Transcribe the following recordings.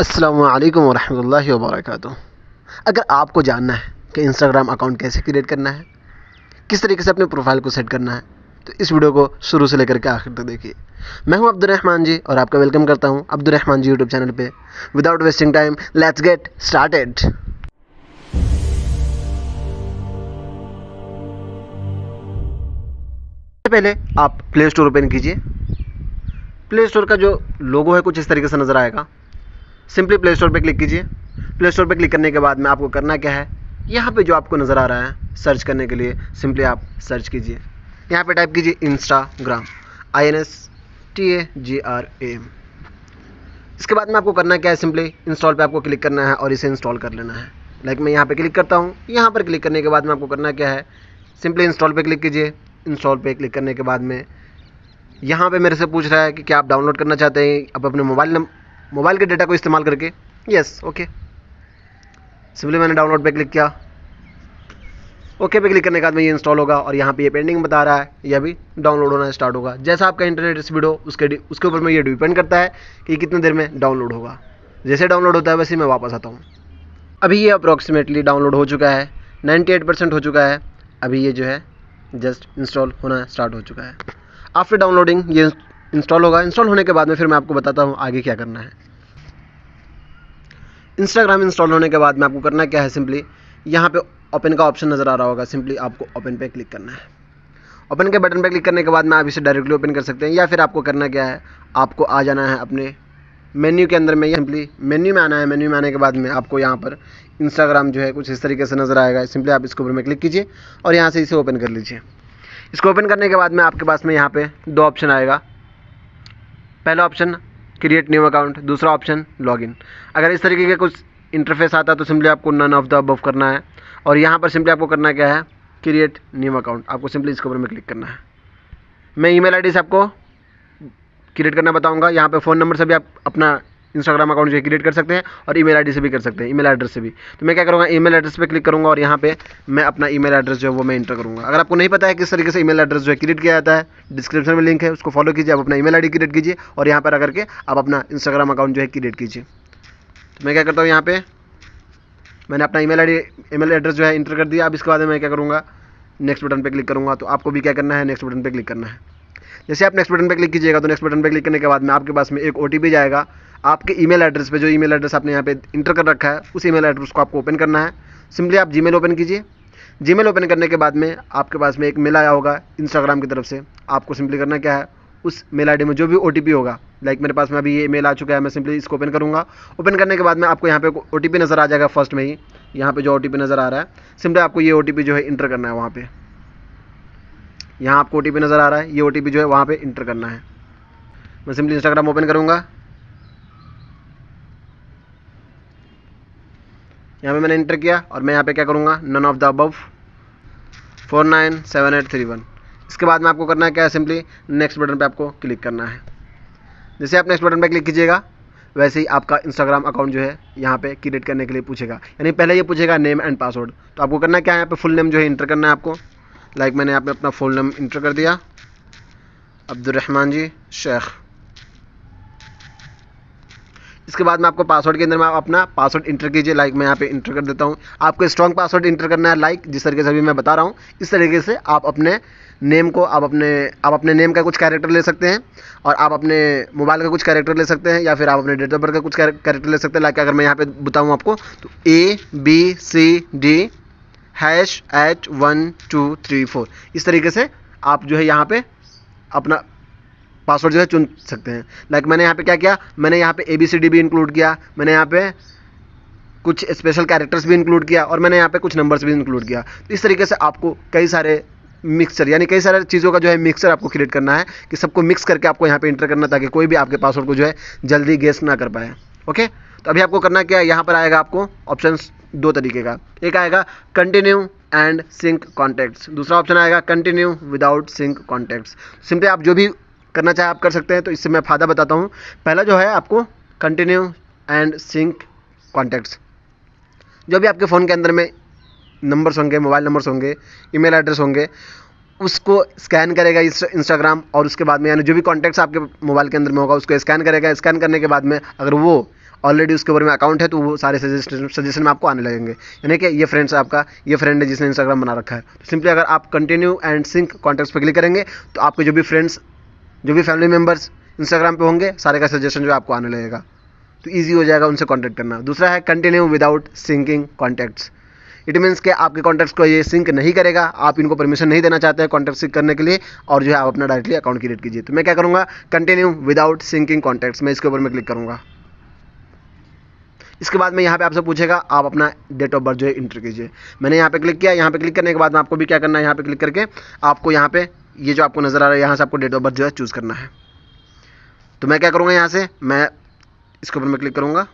असलकम वरहल वर्क अगर आपको जानना है कि इंस्टाग्राम अकाउंट कैसे क्रिएट करना है किस तरीके से अपने प्रोफाइल को सेट करना है तो इस वीडियो को शुरू से लेकर के आखिर तक देखिए मैं हूं अब्दुलरहमान जी और आपका वेलकम करता हूं अब्दुलरहमान जी यूट्यूब चैनल पे without wasting time let's get started पहले आप प्ले स्टोर ओपन कीजिए प्ले स्टोर का जो लोगो है कुछ इस तरीके से नज़र आएगा सिंपली प्ले स्टोर पर क्लिक कीजिए प्ले स्टोर पर क्लिक करने के बाद में आपको करना क्या है यहाँ पे जो आपको नज़र आ रहा है सर्च करने के लिए सिंपली आप सर्च कीजिए यहाँ पे टाइप कीजिए Instagram I N S T A G R A M इसके बाद में आपको करना क्या है सिंपली इंस्टॉल पे आपको क्लिक करना है और इसे इंस्टॉल कर लेना है लाइक मैं यहाँ पे क्लिक करता हूँ यहाँ पर क्लिक करने के बाद में आपको करना क्या है सिंपली इंस्टॉल पे क्लिक कीजिए इंस्टॉल पे क्लिक करने के बाद में यहाँ पे मेरे से पूछ रहा है कि क्या आप डाउनलोड करना चाहते हैं आप अपने मोबाइल नंबर मोबाइल के डेटा को इस्तेमाल करके यस ओके सिंपली मैंने डाउनलोड पे क्लिक किया ओके पे क्लिक करने के बाद में ये इंस्टॉल होगा और यहाँ पे ये पेंडिंग बता रहा है यह भी डाउनलोड होना स्टार्ट होगा जैसा आपका इंटरनेट स्पीड हो उसके उसके ऊपर में ये डिपेंड करता है कि कितने देर में डाउनलोड होगा जैसे डाउनलोड होता है वैसे मैं वापस आता हूँ अभी ये अप्रॉक्सीमेटली डाउनलोड हो चुका है नाइन्टी परसेंट हो चुका है अभी ये जो है जस्ट इंस्टॉल होना स्टार्ट हो चुका है आफ्टर डाउनलोडिंग ये इंस्टॉल होगा इंस्टॉल होने के बाद में फिर मैं आपको बताता हूँ आगे क्या करना है इंस्टाग्राम इंस्टॉल होने के बाद में आपको करना क्या है सिंपली यहाँ पे ओपन का ऑप्शन नज़र आ रहा होगा सिंपली आपको ओपन पे क्लिक करना है ओपन के बटन पे क्लिक करने के बाद में आप इसे डायरेक्टली ओपन कर सकते हैं या फिर आपको करना क्या है आपको आ जाना है अपने मेन्यू के अंदर में सिंपली मेन्यू में आना है मेन्यू में आने के बाद में आपको यहाँ पर इंस्टाग्राम जो है कुछ इस तरीके से नज़र आएगा सिंपली आप इसके ऊपर में क्लिक कीजिए और यहाँ से इसे ओपन कर लीजिए इसको ओपन करने के बाद में आपके पास में यहाँ पर दो ऑप्शन आएगा पहला ऑप्शन क्रिएट न्यू अकाउंट दूसरा ऑप्शन लॉगिन अगर इस तरीके के कुछ इंटरफेस आता है तो सिंपली आपको नन ऑफ द अबव करना है और यहाँ पर सिंपली आपको करना क्या है क्रिएट न्यू अकाउंट आपको सिंपली इसके ऊपर में क्लिक करना है मैं ईमेल आईडी से आपको क्रिएट करना बताऊँगा यहाँ पर फ़ोन नंबर से भी आप अपना इंस्टाग्राम अकाउंट जो क्रिएट कर सकते हैं और ईमेल आईडी से भी कर सकते हैं ईमेल एड्रेस से भी तो मैं क्या करूँगा ईमेल एड्रेस पर क्लिक करूँगा और यहाँ पे मैं अपना ईमेल एड्रेस जो है वो मैं इंटर करूँगा अगर आपको नहीं पता है किस तरीके से ईमेल एड्रेस जो है क्रिएट किया जाता है डिस्क्रिप्शन में लिंक है उसको फॉलो कीजिए आप अपना ईमेल आई क्रिएट कीजिए और यहाँ पर आकर के आप अपना इंस्टाग्राम अकाउंट जो है क्रिएट कीजिए तो मैं क्या करता हूँ यहाँ पे मैंने अपना ईमेल आईडी ईमेल एड्रेस जो है इंटर कर दिया अब इसके बाद मैं क्या करूँगा नेक्स्ट बटन पे क्लिक करूँगा तो आपको भी क्या करना है नेक्स्ट बटन पे क्लिक करना है जैसे आप नेक्स्ट बटन पर क्लिक कीजिएगा तो नेक्स्ट बटन पर क्लिक करने के बाद में आपके पास में एक ओ जाएगा आपके ईमेल एड्रेस पे जो ईमेल एड्रेस आपने यहाँ पे इंटर कर रखा है उस ईमेल एड्रेस को आपको ओपन करना है सिंपली आप जीमेल ओपन कीजिए जीमेल ओपन करने के बाद में आपके पास में एक मेल आया होगा इंस्टाग्राम की तरफ से आपको सिंपली करना क्या है उस मेल आईडी में जो भी ओ होगा लाइक मेरे पास में अभी ये मेल आ चुका है मैं सिंपली इसको ओपन करूँगा ओपन करने के बाद में आपको यहाँ पे ओ नज़र आ जाएगा फर्स्ट में ही यहाँ पे जो ओ नज़र आ रहा है सिंपली आपको ये ओ जो है इंटर करना है वहाँ पर यहाँ आपको ओ नज़र आ रहा है ये ओ जो है वहाँ पर इंटर करना है मैं सिंपली इंस्टाग्राम ओपन करूँगा यहाँ पे मैंने इंटर किया और मैं यहाँ पे क्या करूँगा none of the above four nine seven eight three one इसके बाद में आपको करना है क्या है सिंपली नेक्स्ट बटन पे आपको क्लिक करना है जैसे आप नेक्स्ट बटन पे क्लिक कीजिएगा वैसे ही आपका इंस्टाग्राम अकाउंट जो है यहाँ पे क्रिएट करने के लिए पूछेगा यानी पहले ये पूछेगा नेम एंड पासवर्ड तो आपको करना क्या है यहाँ पर फुल नेम जो है इंटर करना है आपको लाइक मैंने आपने अपना फ़ोन नंबर इंटर कर दिया अब्दुलरहमान जी शेख इसके बाद में आपको पासवर्ड के अंदर मैं अपना पासवर्ड इंटर कीजिए लाइक मैं यहाँ पे इंटर कर देता हूँ आपको स्ट्रॉन्ग पासवर्ड इंटर करना है लाइक जिस तरीके से अभी मैं बता रहा हूँ इस तरीके से आप अपने नेम को आप अपने आप अपने नेम का कुछ कैरेक्टर ले सकते हैं और आप अपने मोबाइल का कुछ कैरेक्टर ले सकते हैं या फिर आप अपने डेट ऑफ बर्थ का कुछ कैरेक्टर ले सकते हैं लाइक अगर मैं यहाँ पर बताऊँ आपको तो A B C D hash H one two three four इस तरीके से आप जो है यहाँ पे अपना पासवर्ड जो है चुन सकते हैं लाइक मैंने यहाँ पे क्या किया मैंने यहाँ पे ए बी सी डी भी इंक्लूड किया मैंने यहाँ पे कुछ स्पेशल कैरेक्टर्स भी इंक्लूड किया और मैंने यहाँ पे कुछ नंबर्स भी इंक्लूड किया तो इस तरीके से आपको कई सारे मिक्सर यानी कई सारे चीज़ों का जो है मिक्सर आपको क्रिएट करना है कि सबको मिक्स करके आपको यहाँ पे इंटर करना ताकि कोई भी आपके पासवर्ड को जो है जल्दी गेस ना कर पाए ओके तो अभी आपको करना क्या है यहाँ पर आएगा आपको ऑप्शंस दो तरीके का एक आएगा कंटिन्यू एंड सिंक कॉन्टैक्ट्स दूसरा ऑप्शन आएगा continue without sync contacts simply आप जो भी करना चाहे आप कर सकते हैं तो इससे मैं फ़ायदा बताता हूँ पहला जो है आपको कंटिन्यू एंड सिंक कॉन्टैक्ट्स जो भी आपके फ़ोन के अंदर में नंबर्स होंगे मोबाइल नंबर्स होंगे ईमेल एड्रेस होंगे उसको स्कैन करेगा इंस्टाग्राम और उसके बाद में यानी जो भी कॉन्टैक्ट्स आपके मोबाइल के अंदर में होगा उसको स्कैन करेगा स्कैन करने के बाद में अगर वो ऑलरेडी उसके ऊपर में अकाउंट है तो वो सारे सजेशन में आपको आने लगेंगे यानी कि ये फ्रेंड्स आपका ये फ्रेंड है जिसने इंस्टाग्राम बना रखा है तो सिंपली अगर आप कंटिन्यू एंड सिंक कॉन्टैक्ट्स पर क्लिक करेंगे तो आपके जो भी फ्रेंड्स जो भी फैमिली मेम्बर्स इंस्टाग्राम पर होंगे सारे का सजेशन जो आपको आने लगेगा तो ईजी हो जाएगा उनसे कॉन्टैक्ट करना दूसरा है continue without syncing contacts it means के आपके कॉन्टैक्ट्स को ये सिंक नहीं करेगा आप इनको परमिशन नहीं देना चाहते हैं कॉन्टैक्ट सिंक करने के लिए और जो है आप अपना डायरेक्टली अकाउंट क्रिएट कीजिए तो मैं क्या करूँगा कंटिन्यू विदाउट सिंकिंग कॉन्टैक्ट्स मैं इसके ऊपर में क्लिक करूँगा इसके बाद में यहाँ पे आपसे पूछेगा आप अपना डेट ऑफ बर्थ जो है इंटर कीजिए मैंने यहाँ पे क्लिक किया यहाँ पे क्लिक करने के बाद में आपको भी क्या करना है यहाँ पे क्लिक करके आपको यहाँ पे ये यह जो आपको नज़र आ रहा है यहाँ से आपको डेट ऑफ बर्थ जो है चूज़ करना है तो मैं क्या करूँगा यहाँ से मैं इसके ऊपर मैं क्लिक करूँगा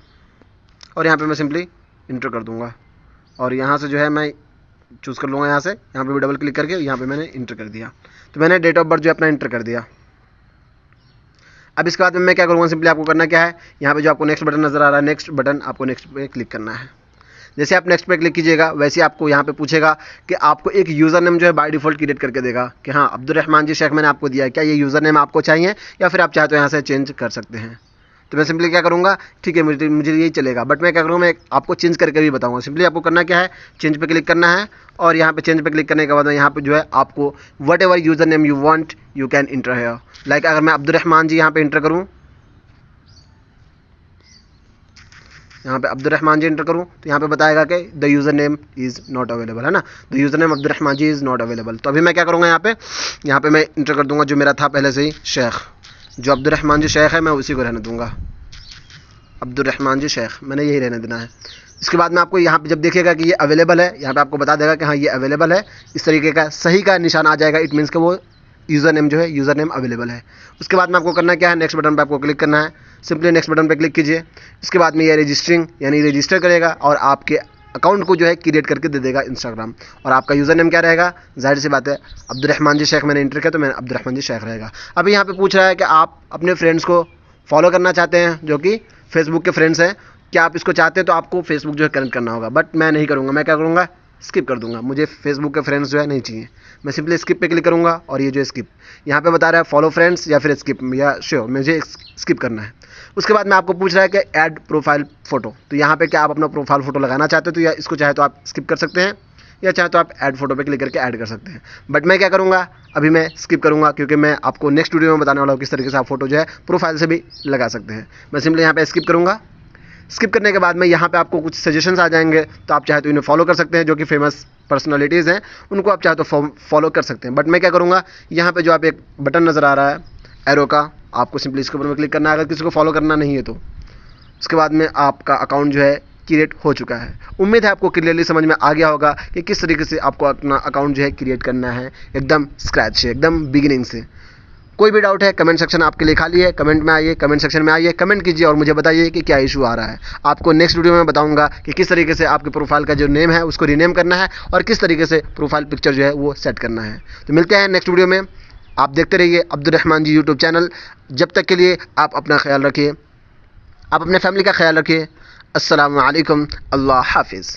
और यहाँ पर मैं सिंपली इंटर कर दूँगा और यहाँ से जो है मैं चूज़ कर लूँगा यहाँ से यहाँ पर भी डबल क्लिक करके यहाँ पर मैंने इंटर कर दिया तो मैंने डेट ऑफ बर्थ जो है अपना इंटर कर दिया अब इसके बाद मैं क्या करूँगा सिंपली आपको करना क्या है यहाँ पे जो आपको नेक्स्ट बटन नज़र आ रहा है नेक्स्ट बटन आपको नेक्स्ट पे क्लिक करना है जैसे आप नेक्स्ट पे क्लिक कीजिएगा वैसे आपको यहाँ पे पूछेगा कि आपको एक यूज़र नेम जो है बाय डिफ़ॉल्ट क्रिएट करके देगा कि हाँ अब्दुलरहमान जी शेख मैंने आपको दिया है क्या ये यूज़र नेम आपको चाहिए या फिर आप चाहे तो यहाँ से चेंज कर सकते हैं तो मैं सिंपली क्या करूँगा ठीक है मुझे मुझे यही चलेगा बट मैं क्या करूँगा मैं आपको चेंज करके भी बताऊँगा सिंपली आपको करना क्या है चेंज पर क्लिक करना है और यहाँ पे चेंज पर क्लिक करने के बाद यहाँ पे जो है आपको whatever user name you want you can enter है लाइक अगर मैं अब्दुलरहमान जी यहाँ पे इंटर करूँ यहाँ पे अब्दुलरहमान जी इंटर करूँ तो यहाँ पे बताएगा कि the user name is not available है ना the user name Abdulrahman ji is not available तो अभी मैं क्या करूँगा यहाँ पे यहाँ पे मैं इंटर कर दूँगा जो मेरा था पहले से ही शेख जो अब्दुलरहमान जी शेख है मैं उसी को रहने दूंगा अब्दुलरहमान जी शेख मैंने यही रहने देना है इसके बाद में आपको यहाँ पे जब देखिएगा कि ये अवेलेबल है यहाँ पे आपको बता देगा कि हाँ ये अवेलेबल है इस तरीके का सही का निशान आ जाएगा इट मीन्स कि वो यूज़र नेम जो है यूज़र नेम अवेलेबल है उसके बाद में आपको करना क्या है नेक्स्ट बटन पर आपको क्लिक करना है सिंपली नेक्स्ट बटन पर क्लिक कीजिए इसके बाद में ये रजिस्टरिंग यानी रजिस्टर करेगा और आपके अकाउंट को जो है क्रिएट करके दे देगा इंस्टाग्राम और आपका यूज़र नेम क्या रहेगा जाहिर सी बात है अब्दुलरहमान जी शेख मैंने इंटर किया तो मैं अब्दुलरहमान जी शेख रहेगा अभी यहाँ पे पूछ रहा है कि आप अपने फ्रेंड्स को फॉलो करना चाहते हैं जो कि फेसबुक के फ्रेंड्स हैं क्या आप इसको चाहते हैं तो आपको फेसबुक जो है कनेक्ट करना होगा बट मैं नहीं करूँगा मैं क्या करूँगा स्किप कर दूंगा मुझे फेसबुक के फ्रेंड्स जो है नहीं चाहिए मैं सिंपली स्किप पे क्लिक करूँगा और ये जो स्किप यहाँ पे बता रहा है फॉलो फ्रेंड्स या फिर स्किप या श्योर मुझे स्किप करना है उसके बाद में आपको पूछ रहा है कि ऐड प्रोफाइल फ़ोटो तो यहाँ पे क्या आप अपना प्रोफाइल फ़ोटो लगाना चाहते हो तो या इसको चाहे तो आप स्किप कर सकते हैं या चाहे तो आप ऐड फोटो पे क्लिक करके ऐड कर सकते हैं बट मैं क्या करूँगा अभी मैं स्किप करूँगा क्योंकि मैं आपको नेक्स्ट वीडियो में बताने वाला हूँ किस तरीके से आप फोटो जो है प्रोफाइल से भी लगा सकते हैं मैं सिंपली यहाँ पर स्किप करूँगा स्किप करने के बाद में यहाँ पर आपको कुछ सजेशन आ जाएंगे तो आप चाहे तो इन्हें फॉलो कर सकते हैं जो कि फेमस पर्सनैलिटीज़ हैं उनको आप चाहे तो फॉलो कर सकते हैं बट मैं क्या करूँगा यहाँ पर जो आप एक बटन नज़र आ रहा है एरो का आपको सिंपली इसके ऊपर में क्लिक करना है अगर किसी को फॉलो करना नहीं है तो उसके बाद में आपका अकाउंट जो है क्रिएट हो चुका है उम्मीद है आपको क्लियरली समझ में आ गया होगा कि किस तरीके से आपको अपना अकाउंट जो है क्रिएट करना है एकदम स्क्रैच से एकदम बिगिनिंग से कोई भी डाउट है कमेंट सेक्शन आपके लिए खाली है कमेंट में आइए कमेंट सेक्शन में आइए कमेंट कीजिए और मुझे बताइए कि क्या इशू आ रहा है आपको नेक्स्ट वीडियो में बताऊंगा कि किस तरीके से आपके प्रोफाइल का जो नेम है उसको रीनेम करना है और किस तरीके से प्रोफाइल पिक्चर जो है वो सेट करना है तो मिलते हैं नेक्स्ट वीडियो में आप देखते रहिए अब्दुलरहमान जी यूट्यूब चैनल जब तक के लिए आप अपना ख्याल रखिए आप अपने फैमिली का ख्याल रखिए असलकम अल्लाह हाफिज़